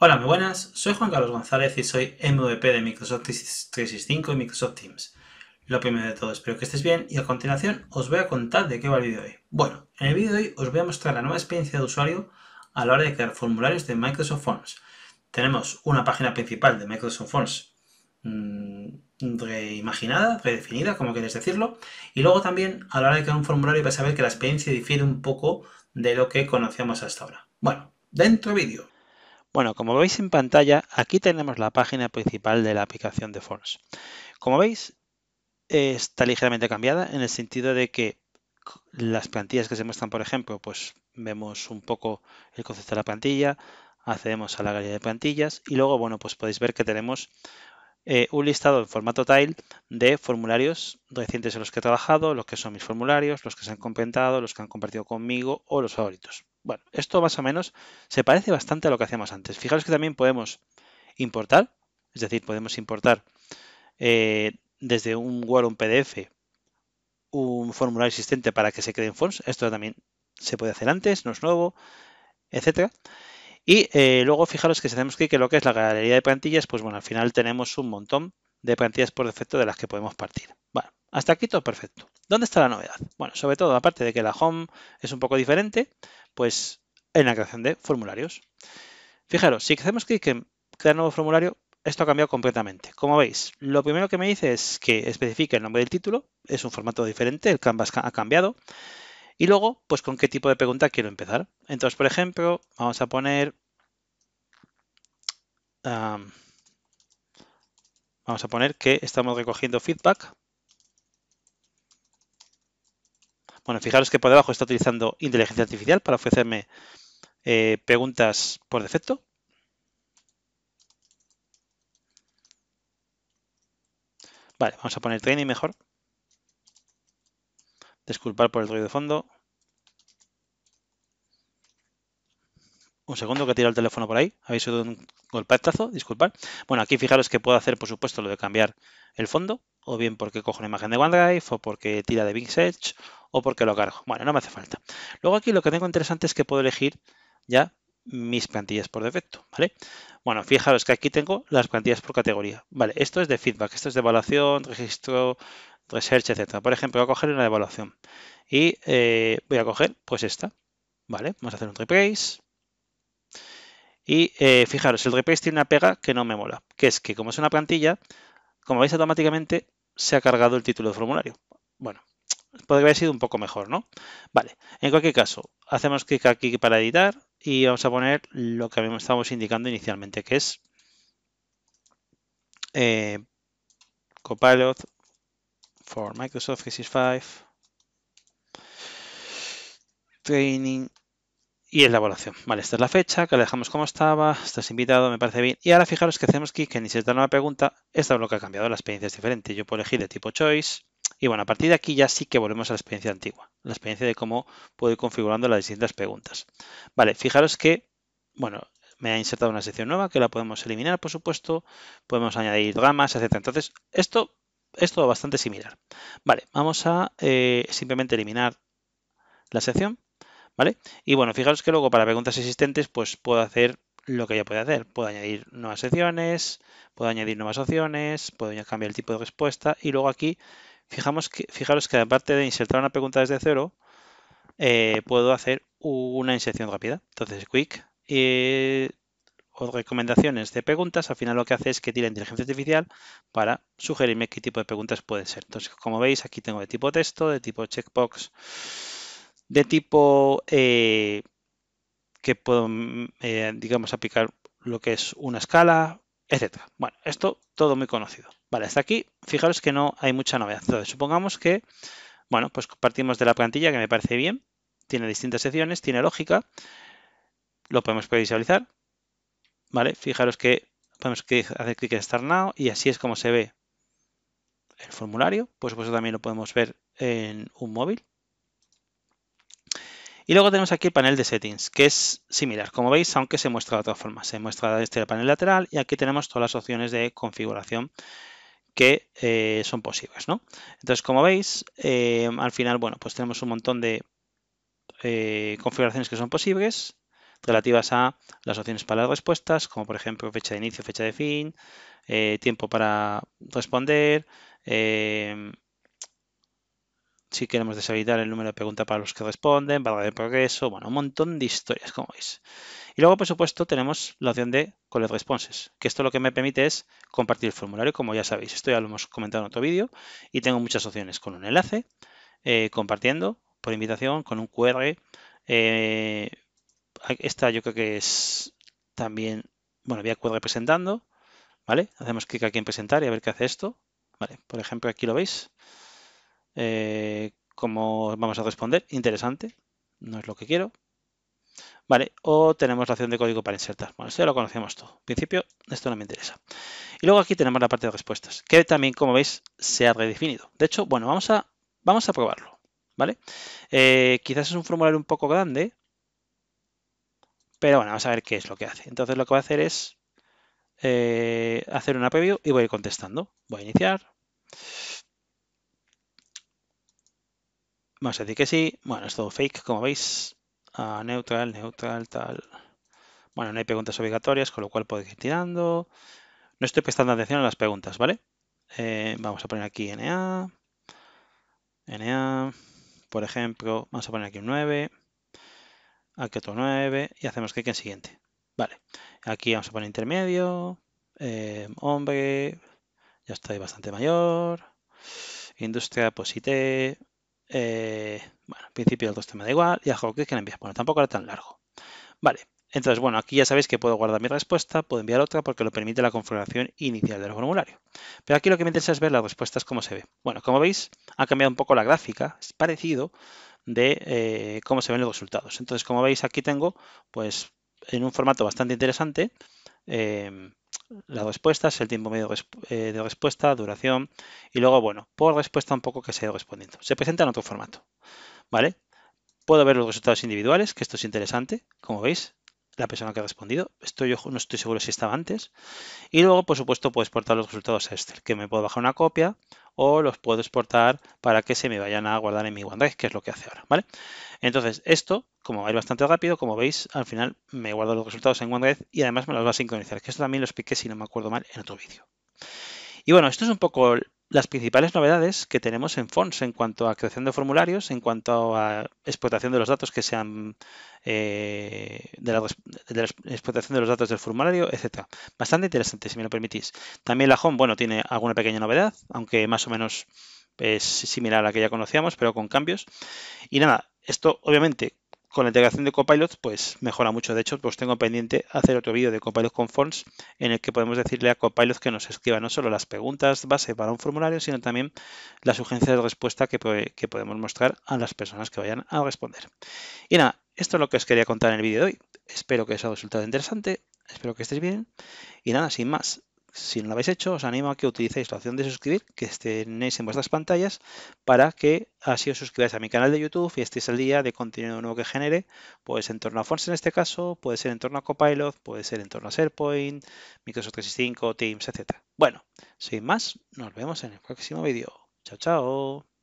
Hola, muy buenas. Soy Juan Carlos González y soy MVP de Microsoft 365 y Microsoft Teams. Lo primero de todo, espero que estés bien y a continuación os voy a contar de qué va el vídeo de hoy. Bueno, en el vídeo de hoy os voy a mostrar la nueva experiencia de usuario a la hora de crear formularios de Microsoft Forms. Tenemos una página principal de Microsoft Forms mm, reimaginada, redefinida, como quieres decirlo, y luego también a la hora de crear un formulario vais a ver que la experiencia difiere un poco de lo que conocíamos hasta ahora. Bueno, dentro vídeo. Bueno, como veis en pantalla, aquí tenemos la página principal de la aplicación de Forms. Como veis, está ligeramente cambiada en el sentido de que las plantillas que se muestran, por ejemplo, pues vemos un poco el concepto de la plantilla, accedemos a la galería de plantillas y luego, bueno, pues podéis ver que tenemos eh, un listado en formato tile de formularios recientes en los que he trabajado, los que son mis formularios, los que se han comentado, los que han compartido conmigo o los favoritos. Bueno, esto más o menos se parece bastante a lo que hacíamos antes. Fijaros que también podemos importar, es decir, podemos importar eh, desde un Word un PDF un formulario existente para que se quede en fonts. Esto también se puede hacer antes, no es nuevo, etcétera. Y eh, luego fijaros que si hacemos clic en lo que es la galería de plantillas, pues bueno, al final tenemos un montón de plantillas por defecto de las que podemos partir. Bueno, hasta aquí todo perfecto. ¿Dónde está la novedad? Bueno, sobre todo aparte de que la home es un poco diferente, pues en la creación de formularios. Fijaros, si hacemos clic en crear nuevo formulario, esto ha cambiado completamente. Como veis, lo primero que me dice es que especifique el nombre del título, es un formato diferente, el canvas ha cambiado, y luego, pues con qué tipo de pregunta quiero empezar. Entonces, por ejemplo, vamos a poner... vamos a poner que estamos recogiendo feedback Bueno, fijaros que por debajo está utilizando inteligencia artificial para ofrecerme eh, preguntas por defecto. Vale, vamos a poner training mejor. Disculpar por el ruido de fondo. Un segundo que tira el teléfono por ahí. Habéis oído un golpetazo, disculpad. Bueno, aquí fijaros que puedo hacer, por supuesto, lo de cambiar el fondo, o bien porque cojo una imagen de OneDrive, o porque tira de Big Search, o porque lo cargo. Bueno, no me hace falta. Luego aquí lo que tengo interesante es que puedo elegir ya mis plantillas por defecto, ¿vale? Bueno, fijaros que aquí tengo las plantillas por categoría, ¿vale? Esto es de feedback, esto es de evaluación, registro, research, etcétera. Por ejemplo, voy a coger una evaluación y eh, voy a coger pues esta, ¿vale? Vamos a hacer un replace. Y eh, fijaros, el replace tiene una pega que no me mola, que es que como es una plantilla, como veis automáticamente se ha cargado el título de formulario. Bueno, podría haber sido un poco mejor, ¿no? Vale, en cualquier caso, hacemos clic aquí para editar y vamos a poner lo que estábamos indicando inicialmente, que es eh, Copilot for Microsoft 365 Training y evaluación. Vale, esta es la fecha, que la dejamos como estaba, estás invitado, me parece bien. Y ahora fijaros que hacemos clic en insertar nueva pregunta, esta es lo que ha cambiado, la experiencia es diferente. Yo puedo elegir de tipo choice, y bueno, a partir de aquí ya sí que volvemos a la experiencia antigua, la experiencia de cómo puedo ir configurando las distintas preguntas. Vale, fijaros que, bueno, me ha insertado una sección nueva que la podemos eliminar, por supuesto, podemos añadir gamas, etc. Entonces, esto es todo bastante similar. Vale, vamos a eh, simplemente eliminar la sección, ¿vale? Y bueno, fijaros que luego para preguntas existentes, pues puedo hacer lo que ya puede hacer. Puedo añadir nuevas secciones, puedo añadir nuevas opciones, puedo cambiar el tipo de respuesta y luego aquí Fijamos que, fijaros que aparte de insertar una pregunta desde cero, eh, puedo hacer una inserción rápida. Entonces, quick o recomendaciones de preguntas, al final lo que hace es que tira inteligencia artificial para sugerirme qué tipo de preguntas pueden ser. Entonces, como veis, aquí tengo de tipo texto, de tipo checkbox, de tipo eh, que puedo, eh, digamos, aplicar lo que es una escala, etcétera. Bueno, esto todo muy conocido. Vale, hasta aquí, fijaros que no hay mucha novedad. supongamos que, bueno, pues partimos de la plantilla, que me parece bien, tiene distintas secciones, tiene lógica, lo podemos previsualizar. ¿vale? Fijaros que podemos hacer clic en Start Now y así es como se ve el formulario, pues supuesto, también lo podemos ver en un móvil. Y luego tenemos aquí el panel de settings, que es similar, como veis, aunque se muestra de otra forma. Se muestra este panel lateral y aquí tenemos todas las opciones de configuración que eh, son posibles. ¿no? Entonces, como veis, eh, al final, bueno, pues tenemos un montón de eh, configuraciones que son posibles relativas a las opciones para las respuestas, como por ejemplo fecha de inicio, fecha de fin, tiempo para responder, si queremos deshabilitar el número de preguntas para los que responden, barra de progreso, bueno, un montón de historias, como veis. Y luego, por supuesto, tenemos la opción de Collect Responses, que esto lo que me permite es compartir el formulario, como ya sabéis. Esto ya lo hemos comentado en otro vídeo y tengo muchas opciones con un enlace, eh, compartiendo por invitación, con un QR. Eh, esta yo creo que es también, bueno, había QR presentando, ¿vale? Hacemos clic aquí en presentar y a ver qué hace esto. Vale, por ejemplo, aquí lo veis. Eh, ¿Cómo vamos a responder? Interesante. No es lo que quiero. Vale, o tenemos la opción de código para insertar. Bueno, esto ya lo conocemos todo. En principio, esto no me interesa. Y luego aquí tenemos la parte de respuestas, que también, como veis, se ha redefinido. De hecho, bueno, vamos a, vamos a probarlo. ¿Vale? Eh, quizás es un formulario un poco grande, pero bueno, vamos a ver qué es lo que hace. Entonces lo que voy a hacer es eh, hacer un preview y voy a ir contestando. Voy a iniciar. Vamos a decir que sí. Bueno, es todo fake, como veis. Ah, neutral, neutral, tal. Bueno, no hay preguntas obligatorias, con lo cual podéis ir tirando. No estoy prestando atención a las preguntas, ¿vale? Eh, vamos a poner aquí NA. NA. Por ejemplo, vamos a poner aquí un 9. Aquí otro 9. Y hacemos clic en siguiente. Vale. Aquí vamos a poner intermedio. Eh, hombre. Ya estoy bastante mayor. Industria, pues IT. Eh, bueno, principio el 2 me da igual y a clic que le envías. Bueno, tampoco era tan largo. Vale, entonces, bueno, aquí ya sabéis que puedo guardar mi respuesta, puedo enviar otra porque lo permite la configuración inicial del formulario. Pero aquí lo que me interesa es ver las respuestas cómo se ve. Bueno, como veis, ha cambiado un poco la gráfica, es parecido de eh, cómo se ven los resultados. Entonces, como veis, aquí tengo, pues, en un formato bastante interesante, eh, las respuestas, el tiempo medio eh, de respuesta, duración y luego, bueno, por respuesta un poco que se ha ido respondiendo. Se presenta en otro formato, ¿vale? Puedo ver los resultados individuales, que esto es interesante, como veis, la persona que ha respondido. Esto yo no estoy seguro si estaba antes. Y luego, por supuesto, puedo exportar los resultados a Excel, que me puedo bajar una copia o los puedo exportar para que se me vayan a guardar en mi OneDrive, que es lo que hace ahora, ¿vale? Entonces, esto, como va a ir bastante rápido, como veis, al final me guardo los resultados en OneDrive y además me los va a sincronizar, que esto también lo expliqué, si no me acuerdo mal, en otro vídeo. Y bueno, esto es un poco las principales novedades que tenemos en Fonts en cuanto a creación de formularios, en cuanto a explotación de los datos que sean eh, la, explotación de los datos del formulario, etcétera. Bastante interesante, si me lo permitís. También la home, bueno, tiene alguna pequeña novedad, aunque más o menos es similar a la que ya conocíamos, pero con cambios. Y nada, esto obviamente con la integración de Copilot, pues mejora mucho. De hecho, pues tengo pendiente hacer otro vídeo de Copilot con Forms en el que podemos decirle a Copilot que nos escriba no solo las preguntas base para un formulario, sino también las sugerencias de respuesta que, que podemos mostrar a las personas que vayan a responder. Y nada, esto es lo que os quería contar en el vídeo de hoy. Espero que os haya resultado interesante, espero que estéis bien. Y nada, sin más, si no lo habéis hecho, os animo a que utilicéis la opción de suscribir que tenéis en vuestras pantallas para que así os suscribáis a mi canal de YouTube y estéis al día de contenido nuevo que genere, pues en torno a Fonts en este caso, puede ser en torno a Copilot, puede ser en torno a SharePoint, Microsoft 365, Teams, etc. Bueno, sin más, nos vemos en el próximo vídeo. Chao, chao.